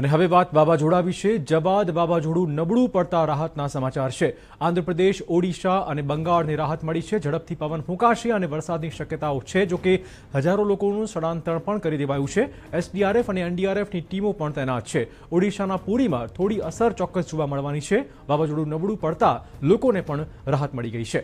અને હવે વાત વાવાઝોડા વિશે જબાદ વાવાઝોડું નબળું પડતા રાહતના સમાચાર છે આંધ્રપ્રદેશ ઓડિશા અને બંગાળને રાહત મળી છે ઝડપથી પવન ફૂંકાશે અને વરસાદની શક્યતાઓ છે જોકે હજારો લોકોનું સ્થળાંતર પણ કરી દેવાયું છે એસડીઆરએફ અને એનડીઆરએફની ટીમો પણ તૈનાત છે ઓડિશાના પુરીમાં થોડી અસર ચોક્કસ જોવા મળવાની છે વાવાઝોડું નબળું પડતા લોકોને પણ રાહત મળી ગઈ છે